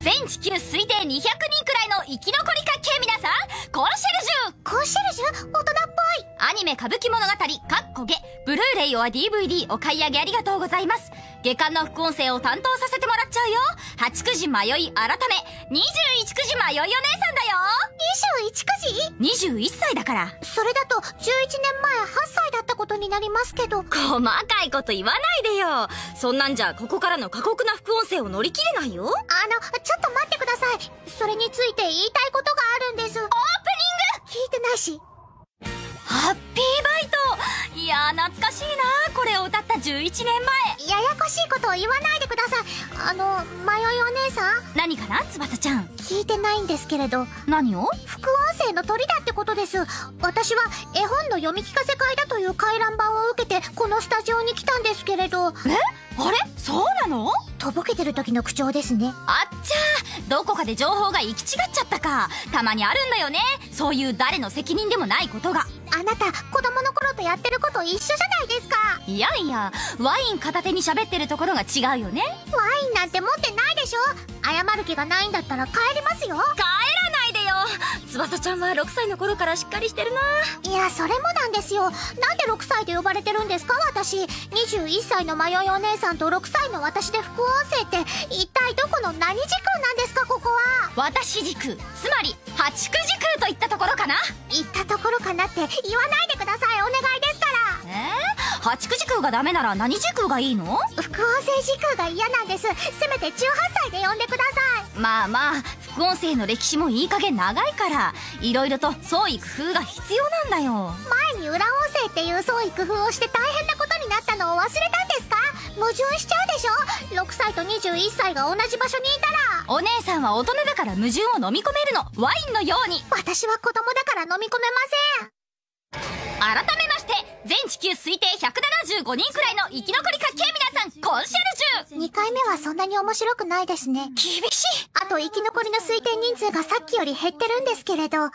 全地球推定200人くらいの生き残りかけ皆さんコンシェルジュコンシェルジュ大人っぽいアニメ歌舞伎物語カッコげブルーレイ or DVD お買い上げありがとうございます下巻の副音声を担当させてもらっちゃうよ8九時迷い改め21九時迷いお姉さんだよ21時二 ?21 歳だからそれだと11年前8歳だったことになりますけど細かいこと言わないでよそんなんじゃここからの過酷な副音声を乗り切れないよあのちょっと待ってくださいそれについて言いたいことがあるんですオープニング聞いてないしハッピーバイトいや懐かしいなこれを歌った11年前ややこしいことを言わないでくださいあの迷いお姉さん何かな翼ちゃん聞いてないんですけれど何を副音声の鳥だってことです私は絵本の読み聞かせ会だという回覧板を受けてこのスタジオに来たんですけれどえあれそうなのとぼけてる時の口調ですねあっちゃどこかで情報が行き違っちゃったかたまにあるんだよねそういう誰の責任でもないことがあなた子供の頃とやってること一緒じゃないですかいやいやワイン片手に喋ってるところが違うよねワインなんて持ってないでしょ謝る気がないんだったら帰りますよ帰らない翼ちゃんは6歳の頃からしっかりしてるないやそれもなんですよなんで6歳で呼ばれてるんですか私21歳の迷いお姉さんと6歳の私で副音声って一体どこの何時空なんですかここは私軸つまり竹時空といったところかな言ったところかなって言わないでくださいお願いですからえー、竹時空がダメなら何時空がいいの副音声空が嫌なんですせめて18歳で呼んでくださいまあまあ副音声の歴史もいい加減長いから色々と創意工夫が必要なんだよ前に裏音声っていう創意工夫をして大変なことになったのを忘れたんですか矛盾しちゃうでしょ6歳と21歳が同じ場所にいたらお姉さんは大人だから矛盾を飲み込めるのワインのように私は子供だから飲み込めません改めくて全地球推定175人くらいの生き残りかけ皆さんコンシェルジュ2回目はそんなに面白くないですね厳しいあと生き残りの推定人数がさっきより減ってるんですけれどうん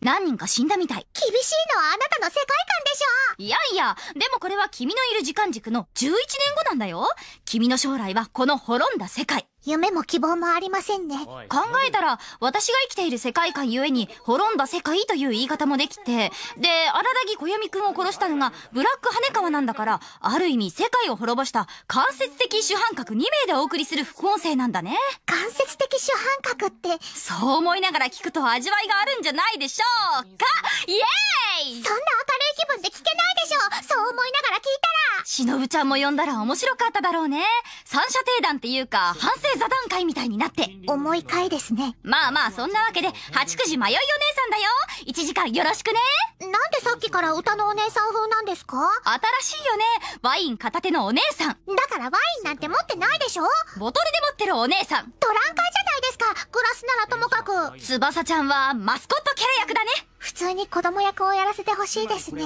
何人か死んだみたい厳しいのはあなたの世界観でしょいやいやでもこれは君のいる時間軸の11年後なんだよ君の将来はこの滅んだ世界夢も希望もありませんね。考えたら、私が生きている世界観ゆえに、滅んだ世界という言い方もできて、で、荒木小弓くんを殺したのが、ブラック羽川なんだから、ある意味世界を滅ぼした間接的主犯格2名でお送りする副音声なんだね。間接的主犯格って。そう思いながら聞くと味わいがあるんじゃないでしょうかイエーイそんな明るい気分で聞けないでしょそう思いながら聞いたらしのぶちゃんも呼んだら面白かっただろうね。三者定談っていうか、反省座談会みたいになって。重い回ですね。まあまあ、そんなわけで、八九時迷いお姉さんだよ。1時間よろしくね。なんでさっきから歌のお姉さん風なんですか新しいよね。ワイン片手のお姉さん。だからワインなんて持ってないでしょボトルで持ってるお姉さん。トランカーじゃないですか。グラスならともかく。翼ちゃんはマスコットキャラ役だね。普通に子供役をやらせてほしいですね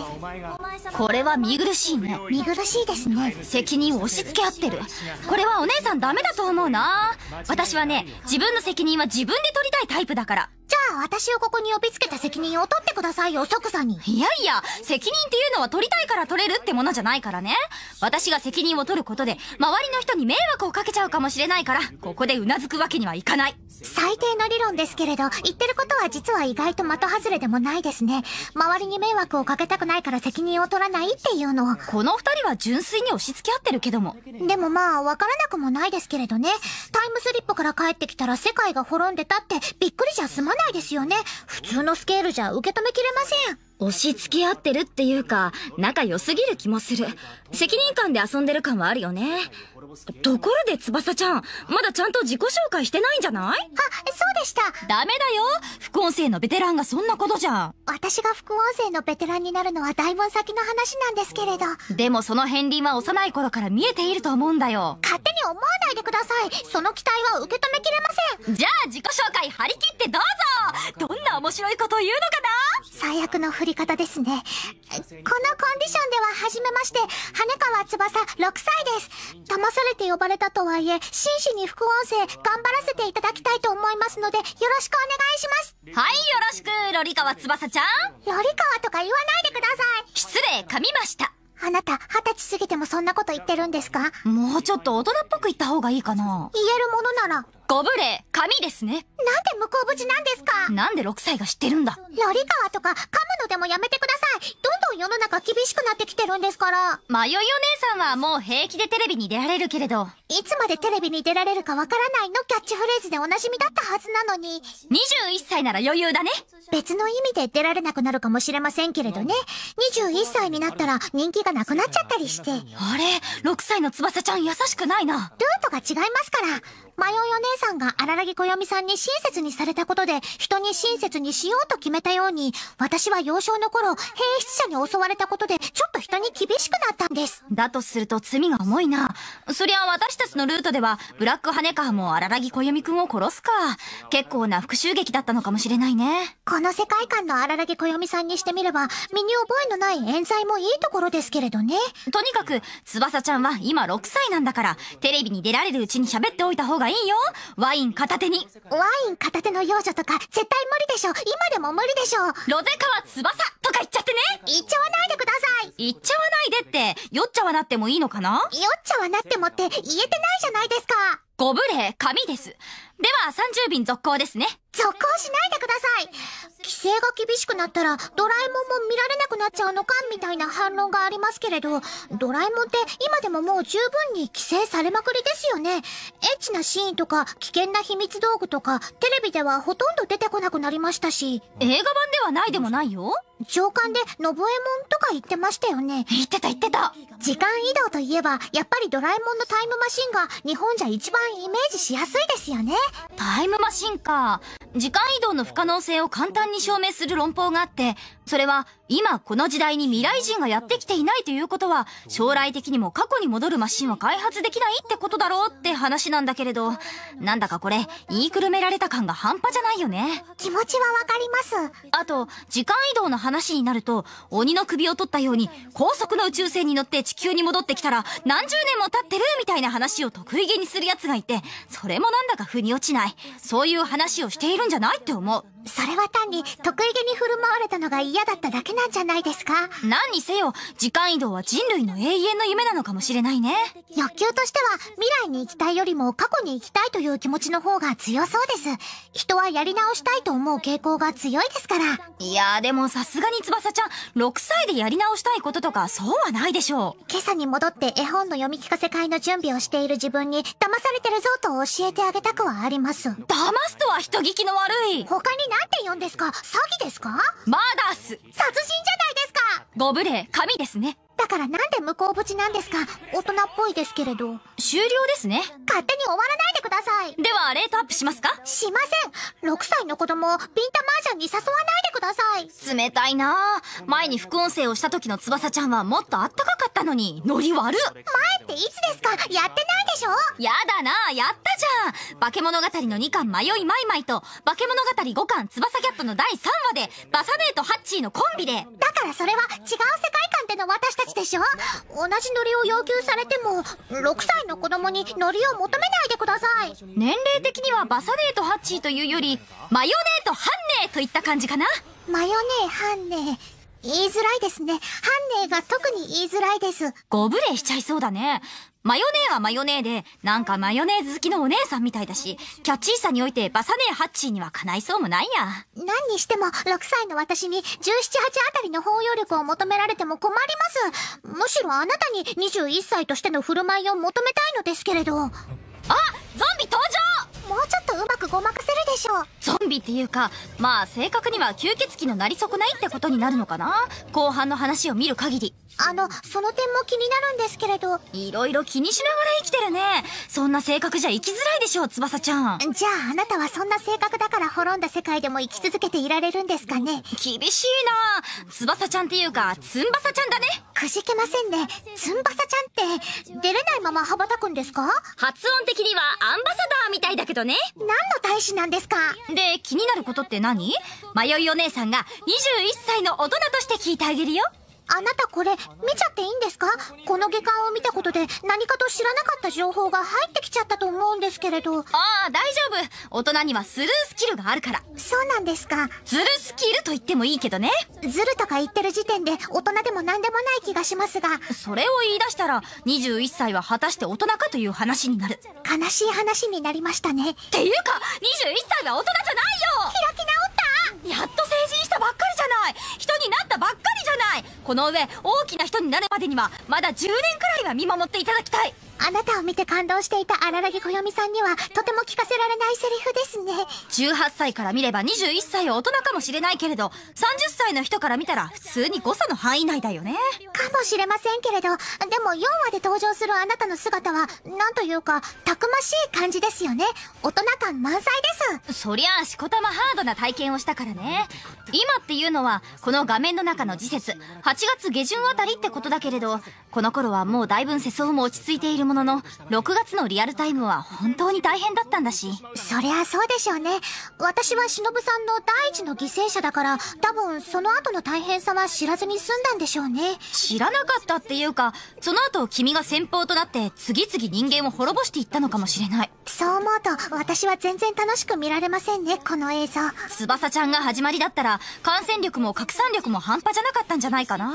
これは見苦しいね見苦しいですね責任を押し付け合ってるこれはお姉さんダメだと思うな私はね自分の責任は自分で取りたいタイプだから私をここに呼びつけた責任を取ってくださいよ即座にいやいや責任っていうのは取りたいから取れるってものじゃないからね私が責任を取ることで周りの人に迷惑をかけちゃうかもしれないからここでうなずくわけにはいかない最低の理論ですけれど言ってることは実は意外と的外れでもないですね周りに迷惑をかけたくないから責任を取らないっていうのは。この二人は純粋に押し付け合ってるけどもでもまあわからなくもないですけれどねタイムスリップから帰ってきたら世界が滅んでたってびっくりじゃ済まないですですよね。普通のスケールじゃ受け止めきれません。押し付け合ってるっていうか、仲良すぎる気もする。責任感で遊んでる感はあるよね。ところで翼ちゃん、まだちゃんと自己紹介してないんじゃないあ、そうでした。ダメだよ副音声のベテランがそんなことじゃ。私が副音声のベテランになるのはだいぶ先の話なんですけれど。でもその片鱗は幼い頃から見えていると思うんだよ。勝手に思わないでください。その期待は受け止めきれません。じゃあ自己紹介張り切ってどうぞどんな面白いことを言うのかな最悪の振り方ですね。このコンディションでは初めまして、羽川翼6歳です。されて呼ばれたとはいえ、真摯に副音声、頑張らせていただきたいと思いますので、よろしくお願いしますはい、よろしく、ロリカワ翼ちゃんロリカワとか言わないでください失礼、噛みましたあなた、二十歳過ぎてもそんなこと言ってるんですかもうちょっと大人っぽく言った方がいいかな言えるものなら。ご無礼、神ですね。なんで向こう無事なんですかなんで6歳が知ってるんだロリカワとか噛むのでもやめてください。どんどん世の中厳しくなってきてるんですから。迷いお姉さんはもう平気でテレビに出られるけれど。いつまでテレビに出られるかわからないのキャッチフレーズでおなじみだったはずなのに。21歳なら余裕だね。別の意味で出られなくなるかもしれませんけれどね。21歳になったら人気がなくなっちゃったりして。あれ ?6 歳の翼ちゃん優しくないな。ルートが違いますから。迷いお姉さんが荒らぎこみさんに親切にされたことで、人に親切にしようと決めたように、私は幼少の頃、兵室者に襲われたことで、ちょっと人に厳しくなったんです。だとすると罪が重いな。そりゃ私たちのルートでは、ブラックハネカーも荒らぎこよみくんを殺すか。結構な復讐劇だったのかもしれないね。この世界観の荒らぎこみさんにしてみれば、身に覚えのない冤罪もいいところですけれどね。とにかく、翼ちゃんは今6歳なんだから、テレビに出られるうちに喋っておいた方ががいいよワイン片手にワイン片手の幼女とか絶対無理でしょ今でも無理でしょロゼ川翼とか言っちゃってね言っちゃわないでください言っちゃわないでって酔っちゃわなってもいいのかな酔っちゃわなってもって言えてないじゃないですかご無礼神ですでは30便続行ですね。続行しないでください。規制が厳しくなったら、ドラえもんも見られなくなっちゃうのかみたいな反論がありますけれど、ドラえもんって今でももう十分に規制されまくりですよね。エッチなシーンとか、危険な秘密道具とか、テレビではほとんど出てこなくなりましたし。映画版ではないでもないよ。上官で、のぼえもんとか言ってましたよね。言ってた言ってた。時間移動といえば、やっぱりドラえもんのタイムマシンが日本じゃ一番イメージしやすいですよね。タイムマシンか。時間移動の不可能性を簡単に証明する論法があって、それは今この時代に未来人がやってきていないということは将来的にも過去に戻るマシンは開発できないってことだろうって話なんだけれどなんだかこれ言いくるめられた感が半端じゃないよね気持ちはわかりますあと時間移動の話になると鬼の首を取ったように高速の宇宙船に乗って地球に戻ってきたら何十年も経ってるみたいな話を得意げにする奴がいてそれもなんだか腑に落ちないそういう話をしているんじゃないって思うそれは単に得意げに振る舞われたのが嫌だっただけなんじゃないですか何にせよ時間移動は人類の永遠の夢なのかもしれないね欲求としては未来に行きたいよりも過去に行きたいという気持ちの方が強そうです人はやり直したいと思う傾向が強いですからいやでもさすがに翼ちゃん6歳でやり直したいこととかそうはないでしょう今朝に戻って絵本の読み聞かせ会の準備をしている自分に騙されてるぞと教えてあげたくはあります騙すとは人聞きの悪い他になんて言うんですか詐欺ですかマーダース殺人じゃないですかご無礼神ですねだからなんで向こう縁なんですか大人っぽいですけれど。終了ですね。勝手に終わらないでください。では、レートアップしますかしません。6歳の子供をビンタマージャンに誘わないでください。冷たいな前に副音声をした時の翼ちゃんはもっとあったかかったのに、ノリ悪前っていつですかやってないでしょやだなやったじゃん化け物語の2巻迷いマイマイと、化け物語5巻翼ギャップの第3話で、バサネーとハッチーのコンビで。だからそれは違う世界観での私たちでしょ同じノリを要求されても6歳の子供にノリを求めないでください年齢的にはバサネーとハッチーというよりマヨネーとハンネーといった感じかなマヨネーハンネー言いづらいですね。ハンネが特に言いづらいです。ご無礼しちゃいそうだね。マヨネーはマヨネーで、なんかマヨネーズ好きのお姉さんみたいだし、キャッチーさにおいてバサネーハッチーには叶いそうもないや。何にしても、6歳の私に17、8あたりの包容力を求められても困ります。むしろあなたに21歳としての振る舞いを求めたいのですけれど。あゾンビ登場もうちょっとうまくごまかせるでしょうゾンビっていうかまあ正確には吸血鬼のなり損ないってことになるのかな後半の話を見る限りあのその点も気になるんですけれど色々気にしながら生きてるねそんな性格じゃ生きづらいでしょ翼ちゃんじゃああなたはそんな性格だから滅んだ世界でも生き続けていられるんですかね厳しいな翼ちゃんっていうかつんばさちゃんだねくじけませんねつんばさちゃんって出れないまま羽ばたくんですか発音的にはアンバサダーみたいだけどね何の大使なんですかで、気になることって何迷いお姉さんが21歳の大人として聞いてあげるよ。あなたこれ見ちゃっていいんですかこの下巻を見たことで何かと知らなかった情報が入ってきちゃったと思うんですけれどああ大丈夫大人にはスルースキルがあるからそうなんですかズルスキルと言ってもいいけどねズルとか言ってる時点で大人でも何でもない気がしますがそれを言い出したら21歳は果たして大人かという話になる悲しい話になりましたねっていうか21歳は大人じゃないよ開き直やっと成人したばっかりじゃない人になったばっかりじゃないこの上大きな人になるまでにはまだ10年くらいは見守っていただきたいあなたを見て感動していた荒木暦さんにはとても聞かせられないセリフですね18歳から見れば21歳は大人かもしれないけれど30歳の人から見たら普通に誤差の範囲内だよねかもしれませんけれどでも4話で登場するあなたの姿はなんというかたくましい感じですよね大人感満載ですそりゃあしこたまハードな体験をしたからね今っていうのはこの画面の中の時節8月下旬あたりってことだけれどこの頃はもうだいぶ世相も落ち着いているものものの、6月のリアルタイムは本当に大変だったんだし。そりゃそうでしょうね。私は忍さんの第一の犠牲者だから、多分その後の大変さは知らずに済んだんでしょうね。知らなかったっていうか、その後君が先方となって次々人間を滅ぼしていったのかもしれない。そう思うと、私は全然楽しく見られませんね、この映像。翼ちゃんが始まりだったら、感染力も拡散力も半端じゃなかったんじゃないかな。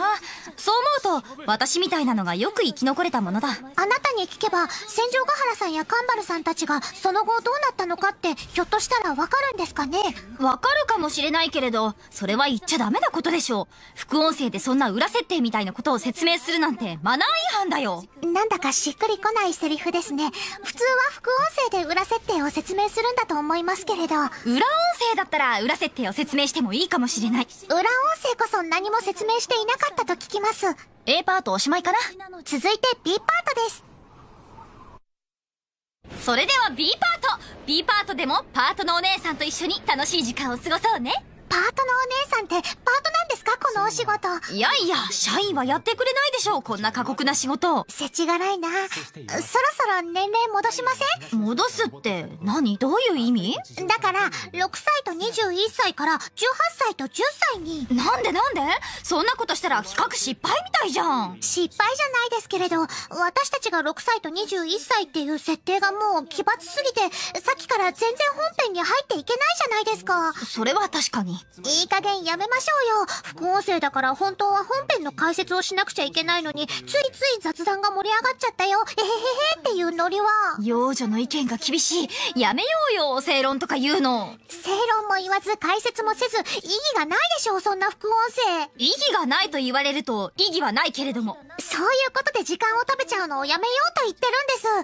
そう思うと、私みたいなのがよく生き残れたものだ。あなたにに聞けば、戦場ヶ原さんやカンバルさんたちがその後どうなったのかってひょっとしたらわかるんですかねわかるかもしれないけれど、それは言っちゃダメなことでしょう。副音声でそんな裏設定みたいなことを説明するなんてマナー違反だよ。なんだかしっくりこないセリフですね。普通は副音声で裏設定を説明するんだと思いますけれど。裏音声だったら裏設定を説明してもいいかもしれない。裏音声こそ何も説明していなかったと聞きます。A パートおしまいかな続いて B パートです。それでは B パート B パートでもパートのお姉さんと一緒に楽しい時間を過ごそうねパートのお姉さんってパートなんですかこのお仕事いやいや社員はやってくれないでしょうこんな過酷な仕事せちがいなそろそろ年齢戻しません戻すって何どういう意味だから6歳と21歳から18歳と10歳になんでなんでそんなことしたら企画失敗みたいじゃん失敗じゃないですけれど私たちが6歳と21歳っていう設定がもう奇抜すぎてさっきから全然本編に入っていけないじゃないですかそれは確かにいい加減やめましょうよ。副音声だから本当は本編の解説をしなくちゃいけないのに、ついつい雑談が盛り上がっちゃったよ。えへへへっていうノリは。幼女の意見が厳しい。やめようよ、正論とか言うの。正論も言わず解説もせず、意義がないでしょう、そんな副音声。意義がないと言われると、意義はないけれども。そういうことで時間を食べちゃうのをやめようと言って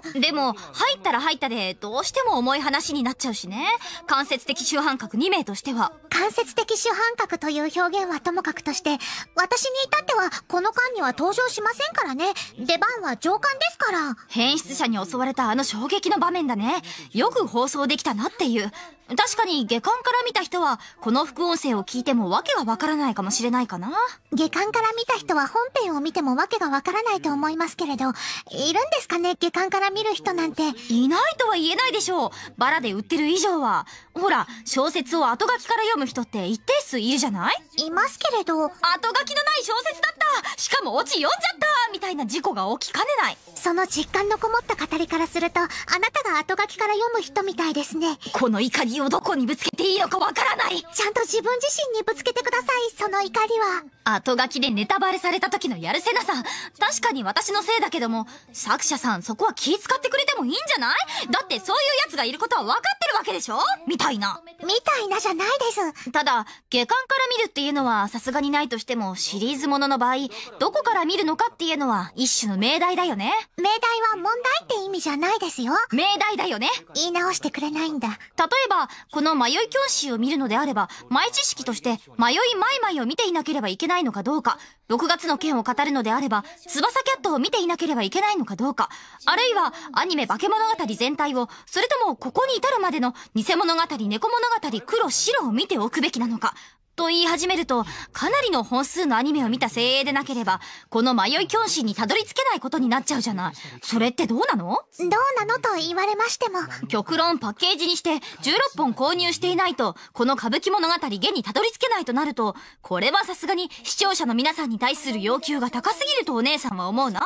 るんです。でも、入ったら入ったで、どうしても重い話になっちゃうしね。間接的主犯格2名としては。間接別的主犯格という表現はともかくとして、私に至ってはこの間には登場しませんからね。出番は上官ですから。変質者に襲われたあの衝撃の場面だね。よく放送できたなっていう。確かに下巻から見た人は、この副音声を聞いてもわけがわからないかもしれないかな。下巻から見た人は本編を見てもわけがわからないと思いますけれど、いるんですかね下巻から見る人なんて。いないとは言えないでしょう。バラで売ってる以上は。ほら、小説を後書きから読む人って一定数いるじゃないいますけれど。後書きのない小説だったしかもオチ読んじゃったみたいな事故が起きかねない。その実感のこもった語りからすると、あなたが後書きから読む人みたいですね。この怒りをどこにぶつけていいのかわからないちゃんと自分自身にぶつけてください、その怒りは。後書きでネタバレされた時のやるせなさ。確かに私のせいだけども、作者さんそこは気使ってくれてもいいんじゃないだってそういう奴がいることは分かってるわけでしょみたいな。みたいなじゃないです。ただ、下巻から見るっていうのはさすがにないとしても、シリーズものの場合、どこから見るのかっていうのは一種の命題だよね。命題は問題って意味じゃないですよ。命題だよね。言い直してくれないんだ。例えば、は、この迷い教師を見るのであれば、前知識として、迷いマイマイを見ていなければいけないのかどうか、6月の件を語るのであれば、翼キャットを見ていなければいけないのかどうか、あるいは、アニメ化け物語全体を、それともここに至るまでの、偽物語、猫物語、黒、白を見ておくべきなのか、と言い始めると、かなりの本数のアニメを見た精鋭でなければ、この迷い教師にたどり着けないことになっちゃうじゃない。それってどうなのどうなのと言われましても。極論パッケージにして16本購入していないと、この歌舞伎物語現にたどり着けないとなると、これはさすがに視聴者の皆さんに対する要求が高すぎるとお姉さんは思うな。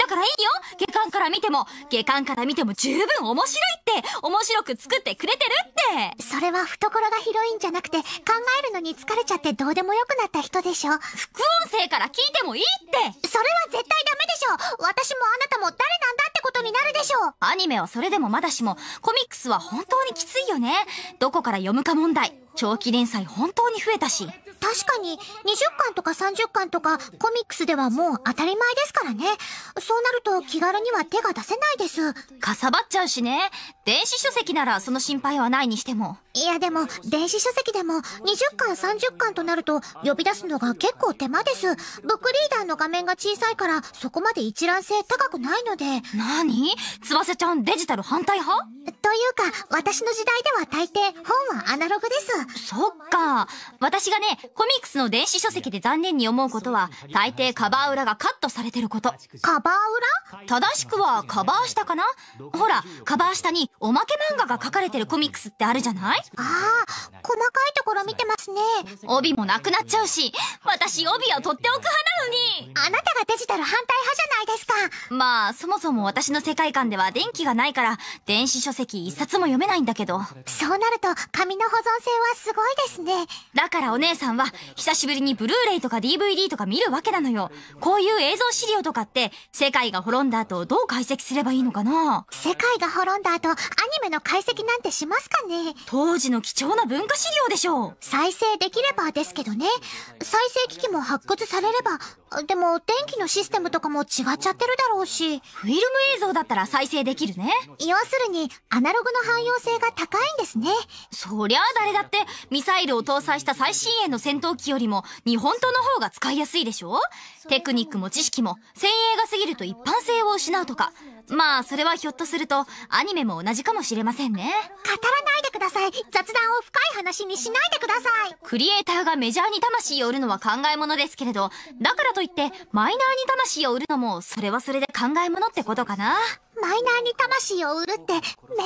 だからいいよ下巻から見ても、下巻から見ても十分面白いって面白く作ってくれてるってそれは懐が広いんじゃなくて、考えるのに疲れちゃってどうでもよくなった人でしょ副音声から聞いてもいいってそれは絶対ダメでしょ私もあなたも誰なんだってことになるでしょアニメはそれでもまだしも、コミックスは本当にきついよね。どこから読むか問題。長期連載本当に増えたし。確かに20巻とか30巻とかコミックスではもう当たり前ですからね。そうなると気軽には手が出せないです。かさばっちゃうしね。電子書籍ならその心配はないにしても。いやでも、電子書籍でも20巻30巻となると呼び出すのが結構手間です。ブックリーダーの画面が小さいからそこまで一覧性高くないので。なに翼ちゃんデジタル反対派というか、私の時代では大抵本はアナログです。そっか。私がね、コミックスの電子書籍で残念に思うことは、大抵カバー裏がカットされてること。カバー裏正しくはカバー下かなほら、カバー下におまけ漫画が書かれてるコミックスってあるじゃないああ、細かいところ見てますね。帯もなくなっちゃうし、私帯を取っておく派なのに。あなたがデジタル反対派じゃないですか。まあ、そもそも私の世界観では電気がないから、電子書籍一冊も読めないんだけど。そうなると、紙の保存性はすごいですね。だからお姉さんは、久しぶりにブルーレイとか DVD とか見るわけなのよ。こういう映像資料とかって、世界が滅んだ後、どう解析すればいいのかな世界が滅んだ後、アニメの解析なんてしますかね当時の貴重な文化資料でしょう再生できればですけどね。再生機器も発掘されれば、でも、電気のシステムとかも違っちゃってるだろうし。フィルム映像だったら再生できるね。要するに、アナログの汎用性が高いんですね。そりゃあ誰だって、ミサイルを搭載した最新鋭の戦闘機よりも、日本刀の方が使いやすいでしょテクニックも知識も、先鋭が過ぎると一般性を失うとか。まあ、それはひょっとすると、アニメも同じかもしれませんね。語らないでください。雑談を深い話にしないでください。クリエイターがメジャーに魂を売るのは考えものですけれど、だからとといってマイナーに魂を売るのもそれはそれで考え物ってことかな。マイナーに魂を売るって名言すぎる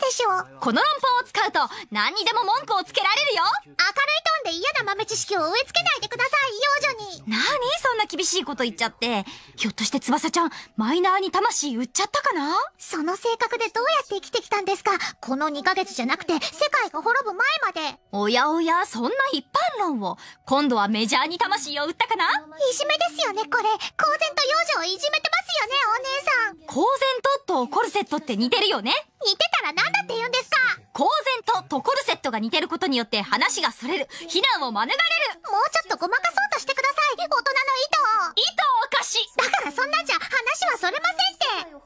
でしょこの論法を使うと何にでも文句をつけられるよ明るいトーンで嫌な豆知識を植え付けないでください幼女に何そんな厳しいこと言っちゃってひょっとして翼ちゃんマイナーに魂売っちゃったかなその性格でどうやって生きてきたんですかこの2ヶ月じゃなくて世界が滅ぶ前までおやおやそんな一般論を今度はメジャーに魂を売ったかないじめですよねこれ公然と幼女をいじめてますね、お姉さん。公然ととコルセットって似てるよね似てたら何だって言うんですか公然とトコルセットが似てることによって話がそれる非難を免れるもうちょっとごまかそうとしてください大人の意図を意図おかしだからそんなんじゃ話はそれませんって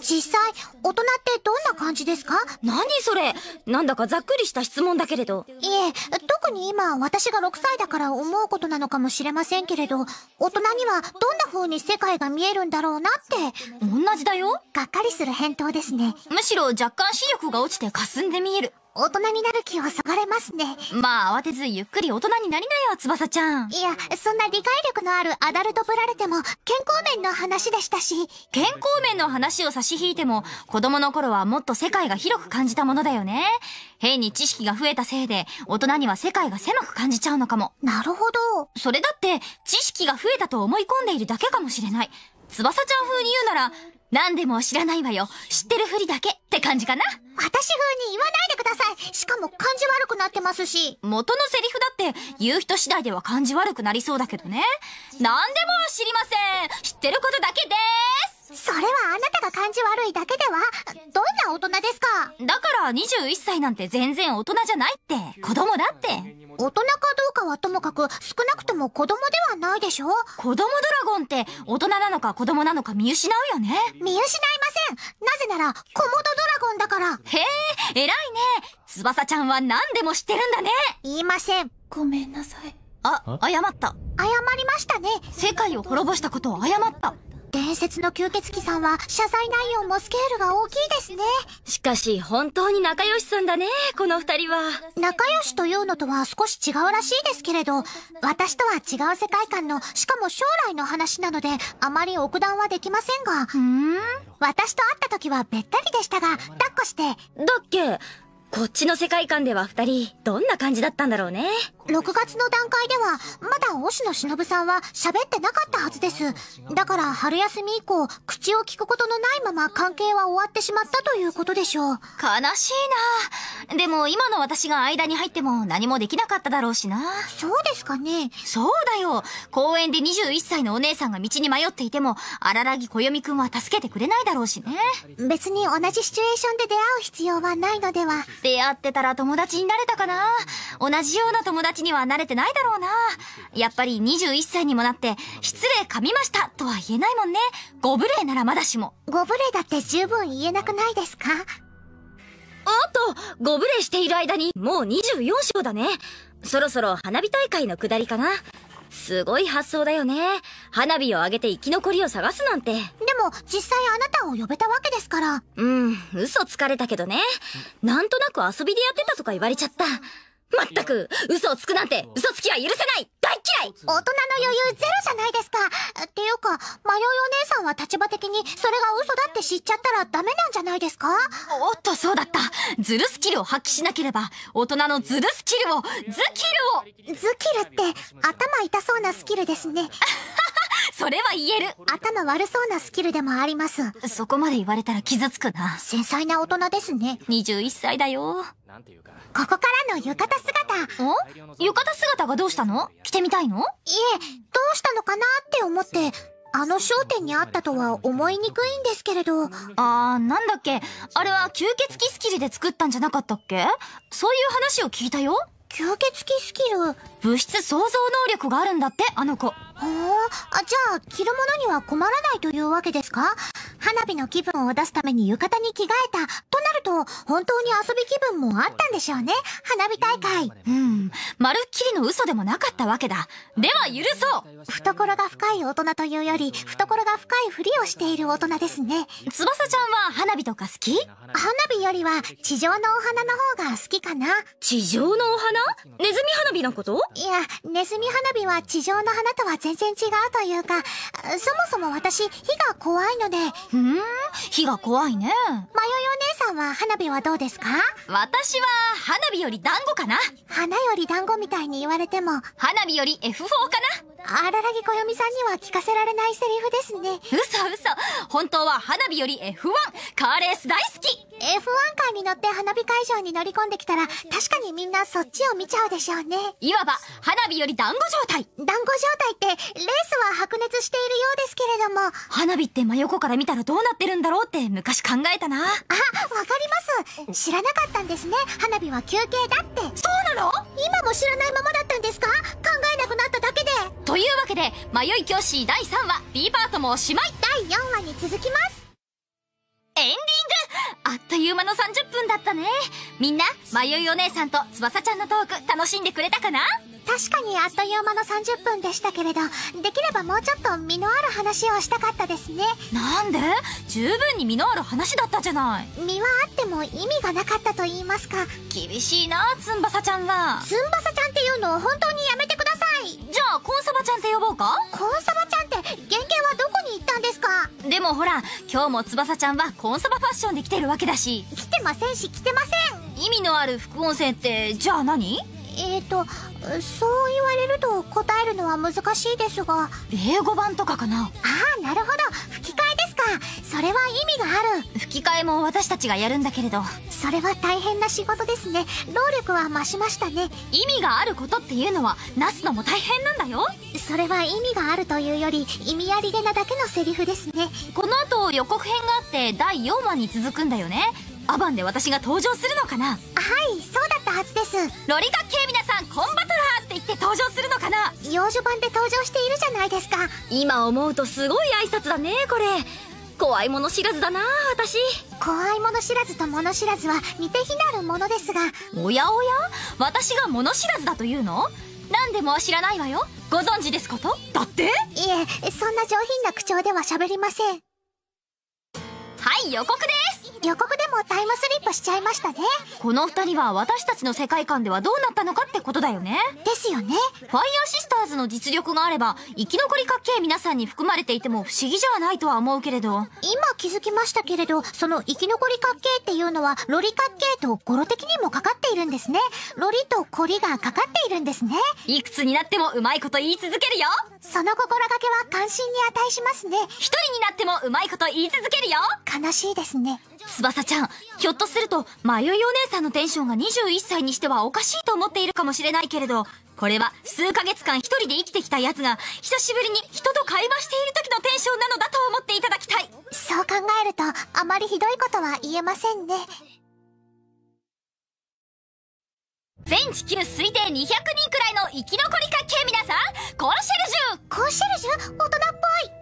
実際大人ってどんな感じですか何それなんだかざっくりした質問だけれどいえ特に今私が6歳だから思うことなのかもしれませんけれど大人にはどんな風に世界が見えるんだろうなって同じだよがっかりする返答ですねむしろ若干視力が落ちて霞んで見える。大人になる気をそがれますね。まあ、慌てずゆっくり大人になりなよ、翼ちゃん。いや、そんな理解力のあるアダルトプラれテも、健康面の話でしたし。健康面の話を差し引いても、子供の頃はもっと世界が広く感じたものだよね。変に知識が増えたせいで、大人には世界が狭く感じちゃうのかも。なるほど。それだって、知識が増えたと思い込んでいるだけかもしれない。翼ちゃん風に言うなら、何でも知らないわよ。知ってるふりだけって感じかな。私風に言わないでください。しかも感じ悪くなってますし。元のセリフだって言う人次第では感じ悪くなりそうだけどね。何でも知りません。知ってることだけです。それはあなたが感じ悪いだけではどんな大人ですかだから21歳なんて全然大人じゃないって子供だって大人かどうかはともかく少なくとも子供ではないでしょ子供ドラゴンって大人なのか子供なのか見失うよね見失いませんなぜならコモドドラゴンだからへえ偉いね翼ちゃんは何でも知ってるんだね言いませんごめんなさいあ謝った謝りましたね世界を滅ぼしたことを謝った伝説の吸血鬼さんは謝罪内容もスケールが大きいですね。しかし本当に仲良しさんだね、この二人は。仲良しというのとは少し違うらしいですけれど、私とは違う世界観の、しかも将来の話なので、あまり奥断はできませんが。うん。私と会った時はべったりでしたが、抱っこして。だっけこっちの世界観では二人、どんな感じだったんだろうね。6月の段階ではまだ押野忍さんは喋ってなかったはずですだから春休み以降口を聞くことのないまま関係は終わってしまったということでしょう悲しいなでも今の私が間に入っても何もできなかっただろうしなそうですかねそうだよ公園で21歳のお姉さんが道に迷っていても荒木暦くんは助けてくれないだろうしね別に同じシチュエーションで出会う必要はないのでは出会ってたら友達になれたかな同じような友達ちには慣れてないだろうな。やっぱり21歳にもなって、失礼噛みましたとは言えないもんね。ご無礼ならまだしも。ご無礼だって十分言えなくないですかおっとご無礼している間にもう24章だね。そろそろ花火大会の下りかな。すごい発想だよね。花火を上げて生き残りを探すなんて。でも、実際あなたを呼べたわけですから。うん、嘘つかれたけどね。なんとなく遊びでやってたとか言われちゃった。まったく嘘をつくなんて嘘つきは許せない大嫌い大人の余裕ゼロじゃないですかっていうか迷いお姉さんは立場的にそれが嘘だって知っちゃったらダメなんじゃないですかおっとそうだったズルスキルを発揮しなければ大人のズルスキルをズキルをズキルって頭痛そうなスキルですね それは言える頭悪そうなスキルでもありますそこまで言われたら傷つくな繊細な大人ですね21歳だよここからの浴衣姿お浴衣姿がどうしたの着てみたいのいえどうしたのかなって思ってあの商店にあったとは思いにくいんですけれど。あー、なんだっけあれは吸血鬼スキルで作ったんじゃなかったっけそういう話を聞いたよ吸血鬼スキル、物質創造能力があるんだってあの子ほうあじゃあ着るものには困らないというわけですか花火の気分を出すために浴衣に着替えたとなると本当に遊び気分もあったんでしょうね花火大会うんまるっきりの嘘でもなかったわけだでは許そう懐が深い大人というより懐が深いふりをしている大人ですね翼ちゃんは花火とか好き花火よりは地上のお花の方が好きかな地上のお花ネズミ花火のこといや、ネズミ花火は地上の花とは全然違うというか、そもそも私、火が怖いので。ふん、火が怖いね。まよよお姉さんは花火はどうですか私は、花火より団子かな。花より団子みたいに言われても。花火より F4 かな。荒らぎこよみさんには聞かせられないセリフですね。嘘嘘。本当は花火より F1。カーレース大好き。F1 カーに乗って花火会場に乗り込んできたら、確かにみんなそっちを見ちゃうでしょうね。いわば花火より団子状態団子状態ってレースは白熱しているようですけれども花火って真横から見たらどうなってるんだろうって昔考えたなあわかります知らなかったんですね花火は休憩だってそうなの今も知らないままだったんですか考えなくなっただけでというわけで「迷い教師」第3話 B パートもおしまい第4話に続きますエンディングあっという間の30分だったね。みんな、迷いお姉さんと翼ちゃんのトーク楽しんでくれたかな確かにあっという間の30分でしたけれどできればもうちょっと身のある話をしたかったですねなんで十分に身のある話だったじゃない身はあっても意味がなかったと言いますか厳しいなツンバサちゃんはツンバサちゃんっていうのを本当にやめてくださいじゃあコンサバちゃんって呼ぼうかコンサバちゃんって原型はどこに行ったんですかでもほら今日もサちゃんはコンサバファッションで来てるわけだし来てませんし来てません意味のある副音声ってじゃあ何えっ、ー、とそう言われると答えるのは難しいですが英語版とかかなああなるほど吹き替えですかそれは意味がある吹き替えも私たちがやるんだけれどそれは大変な仕事ですね労力は増しましたね意味があることっていうのはなすのも大変なんだよそれは意味があるというより意味ありげなだけのセリフですねこの後予告編があって第4話に続くんだよねアバンで私が登場するのかなはいそうだったはずですロリカ・ケイミさんコンバトラーって言って登場するのかな幼女版で登場しているじゃないですか今思うとすごい挨拶だねこれ怖いもの知らずだな私怖いもの知らずともの知らずは似て非なるものですがおやおや私がもの知らずだというの何でも知らないわよご存知ですことだっていえそんな上品な口調では喋りませんはい予告です予告でもタイムスリップしちゃいましたねこの2人は私たちの世界観ではどうなったのかってことだよねですよねファイヤーシスターズの実力があれば生き残りかっけえ皆さんに含まれていても不思議じゃないとは思うけれど今気づきましたけれどその生き残りかっけえっていうのはロリかっけえと語呂的にもかかっているんですねロリとコリがかかっているんですねいくつになってもうまいこと言い続けるよその心がけは関心に値しますね一人になってもうまいこと言い続けるよ悲しいですね翼ちゃん、ひょっとすると、まゆいお姉さんのテンションが21歳にしてはおかしいと思っているかもしれないけれど、これは数ヶ月間一人で生きてきた奴が、久しぶりに人と会話している時のテンションなのだと思っていただきたい。そう考えると、あまりひどいことは言えませんね。全地球推定200人くらいの生き残り家系皆さん、コンシェルジュコンシェルジュ大人っぽい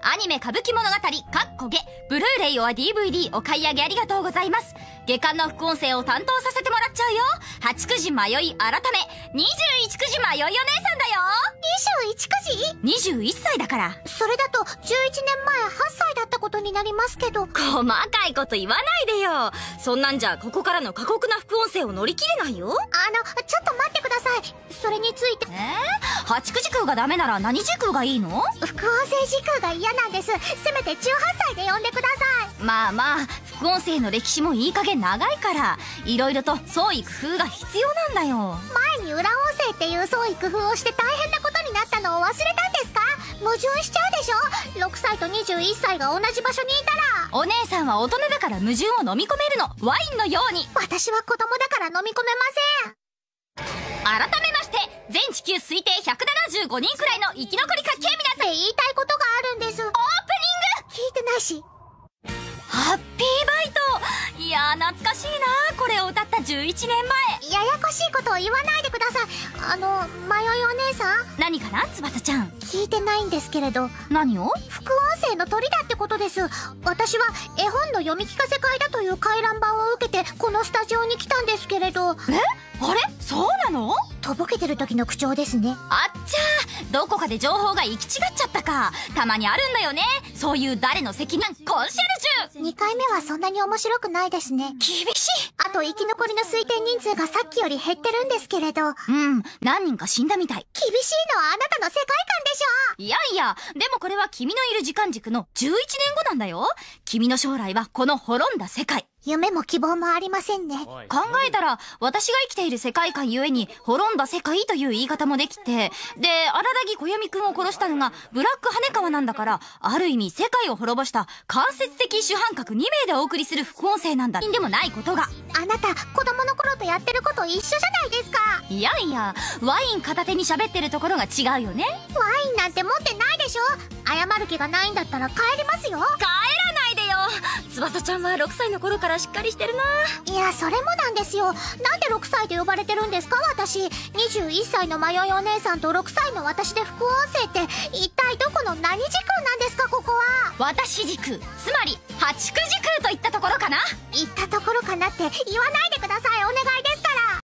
アニメ歌舞伎物語、かっこげ、ブルーレイは DVD お買い上げありがとうございます。下巻の副音声を担当させてもらっちゃうよ。8九時迷い改め、21九時迷いお姉さんだよ21くじ ?21 歳だからそれだと11年前8歳だったことになりますけど細かいこと言わないでよそんなんじゃここからの過酷な副音声を乗り切れないよあのちょっと待ってくださいそれについてえー、八九時空がダメなら何時空がいいの副音声時空が嫌なんですせめて18歳で呼んでくださいまあまあ副音声の歴史もいい加減長いからいろいろと創意工夫が必要なんだよ前に裏音声っていう創意工夫をして大変なことことになったのを忘れたんですか矛盾しちゃうでしょ6歳と21歳が同じ場所にいたらお姉さんは大人だから矛盾を飲み込めるのワインのように私は子供だから飲み込めません改めまして全地球推定175人くらいの生き残りかけ皆さんって言いたいことがあるんですオープニング聞いてないしハッピーバイトいや懐かしいなこれを歌った11年前ややこしいことを言わないでくださいあの迷いお姉さん何かな翼ちゃん聞いてないんですけれど何を副音声の鳥だってことです私は絵本の読み聞かせ会だという回覧板を受けてこのスタジオに来たんですけれどえあれそうなのとぼけてる時の口調ですねあっちゃどこかで情報が行き違っちゃったかたまにあるんだよねそういう誰の責任コンシェルジュ2回目はそんなに面白くないですね厳しいあと生き残りの推定人数がさっきより減ってるんですけれど。うん、何人か死んだみたい。厳しいのはあなたの世界観でしょいやいや、でもこれは君のいる時間軸の11年後なんだよ。君の将来はこの滅んだ世界。夢も希望もありませんね。考えたら、私が生きている世界観ゆえに、滅んだ世界という言い方もできて、で、荒木小弓くんを殺したのが、ブラック羽川なんだから、ある意味世界を滅ぼした間接的主犯格2名でお送りする副音声なんだ。でもないことが。あなた、子供の頃とやってること一緒じゃないですか。いやいや、ワイン片手に喋ってるところが違うよね。ワインなんて持ってないでしょ謝る気がないんだったら帰りますよ。帰らないでよ翼ちゃんは6歳の頃からしっかりしてるないやそれもなんですよなんで6歳と呼ばれてるんですか私21歳の迷いお姉さんと6歳の私で副音声って一体どこの何軸なんですかここは私軸つまり八九軸といったところかないったところかなって言わないでくださいお願いですから